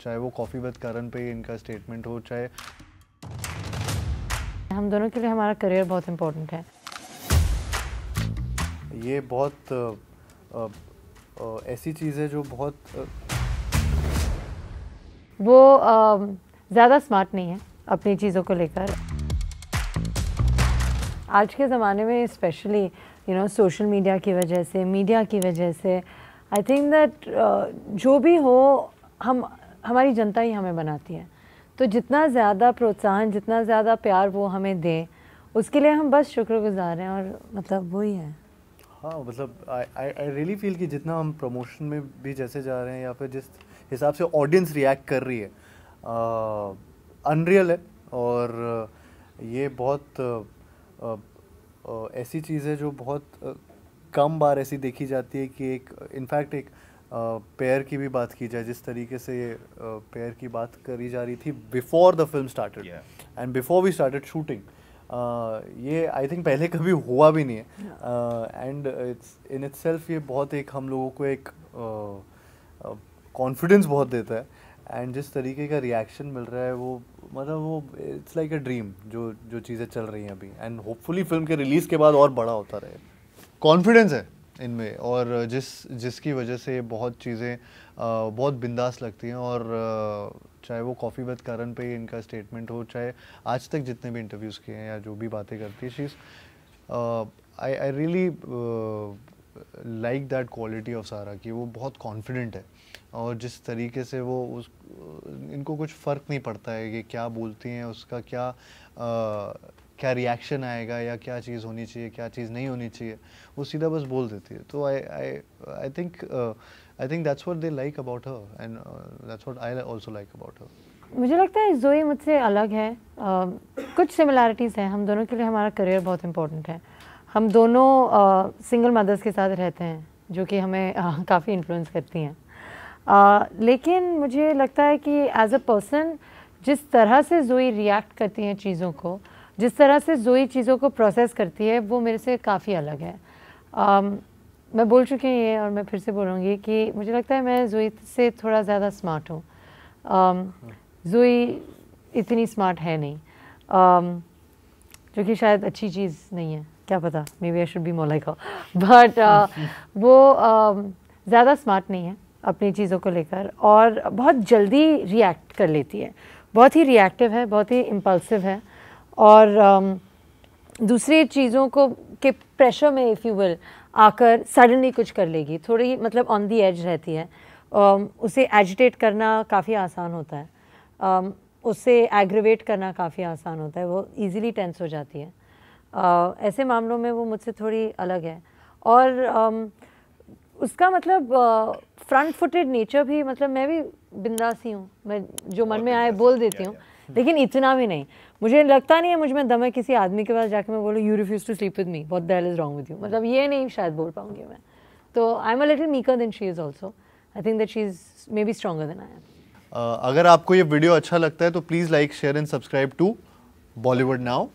चाहे वो coffee with करण पे इनका स्टेटमेंट हो चाहे हम दोनों के लिए हमारा करियर बहुत इम्पोर्टेंट है ये बहुत ऐसी चीज़ है जो बहुत आ... वो ज़्यादा स्मार्ट नहीं है अपनी चीज़ों को लेकर आज के ज़माने में specially you know social media की वजह से मीडिया की वजह से आई थिंक दैट जो भी हो हम हमारी जनता ही हमें बनाती है तो जितना ज़्यादा प्रोत्साहन जितना ज़्यादा प्यार वो हमें दें उसके लिए हम बस शुक्रगुजार हैं और मतलब वही है हाँ मतलब आई आई रियली फील कि जितना हम प्रमोशन में भी जैसे जा रहे हैं या फिर जिस हिसाब से ऑडियंस रिएक्ट कर रही है अनरियल है और ये बहुत ऐसी चीज़ है जो बहुत आ, कम बार ऐसी देखी जाती है कि एक इनफैक्ट एक पेयर की भी बात की जाए जिस तरीके से पेयर की बात करी जा रही थी before the film started and before we started shooting ये आई थिंक पहले कभी हुआ भी नहीं है and it's in itself ये बहुत एक हम लोगों को एक कॉन्फिडेंस बहुत देता है एंड जिस तरीके का रिएक्शन मिल रहा है वो मतलब वो इट्स लाइक अ ड्रीम जो जो चीज़ें चल रही हैं अभी एंड होपफुली फिल्म के रिलीज़ के बाद और बड़ा होता रहे कॉन्फिडेंस है इनमें और जिस जिसकी वजह से बहुत चीज़ें बहुत बिंदास लगती हैं और चाहे वो कॉफ़ी बद कारण पे इनका स्टेटमेंट हो चाहे आज तक जितने भी इंटरव्यूज़ किए हैं या जो भी बातें करती है she's I I really like that quality of Sara कि वो बहुत कॉन्फिडेंट है और जिस तरीके से वो उस इनको कुछ फ़र्क नहीं पड़ता है कि क्या बोलती हैं उसका क्या क्या रिएक्शन आएगा या क्या चीज़ होनी चाहिए क्या चीज़ नहीं होनी चाहिए वो सीधा बस बोल देती है तो I I I think I think that's what they like about her and that's what I also like about her मुझे लगता है जोई मुझसे अलग है uh, कुछ सिमिलैरिटीज़ हैं हम दोनों के लिए हमारा करियर बहुत इंपॉर्टेंट है हम दोनों सिंगल uh, मदर्स के साथ रहते हैं जो कि हमें uh, काफ़ी इन्फ्लुएंस करती हैं uh, लेकिन मुझे लगता है कि एज अ पर्सन जिस तरह से जोई रिएक्ट करती हैं चीज़ों को uh, जिस तरह से जोई चीज़ों को प्रोसेस करती है वो मेरे से काफ़ी अलग है um, मैं बोल चुकी हूँ ये और मैं फिर से बोलूँगी कि मुझे लगता है मैं जोई से थोड़ा ज़्यादा स्मार्ट हूँ um, जोई इतनी स्मार्ट है नहीं um, जो कि शायद अच्छी चीज़ नहीं है क्या पता maybe I should be मोलाइक बट वो uh, um, ज़्यादा स्मार्ट नहीं है अपनी चीज़ों को लेकर और बहुत जल्दी रिएक्ट कर लेती है बहुत ही रिएक्टिव है बहुत ही इम्पल्सिव है और um, दूसरी चीज़ों को के प्रेशर में इफ़ यू विल आकर सडनली कुछ कर लेगी थोड़ी मतलब ऑन दी एज रहती है um, उसे एजिटेट करना काफ़ी आसान होता है um, उसे एग्रीवेट करना काफ़ी आसान होता है वो इजीली टेंस हो जाती है uh, ऐसे मामलों में वो मुझसे थोड़ी अलग है और उसका मतलब फ्रंट फुटेड नेचर भी मतलब मैं भी बिंदास ही हूँ मैं जो मन में आए बोल देती हूँ लेकिन इतना भी नहीं मुझे लगता नहीं है मुझ में दम है किसी आदमी के पास जाके मैं बोलूँ you refuse to sleep with me what the hell is wrong with you मतलब ये नहीं शायद बोल पाऊंगी मैं तो I am a little meeker than she is also I think that she is maybe stronger than I am अगर आपको ये वीडियो अच्छा लगता है तो please like share and subscribe to Bollywood now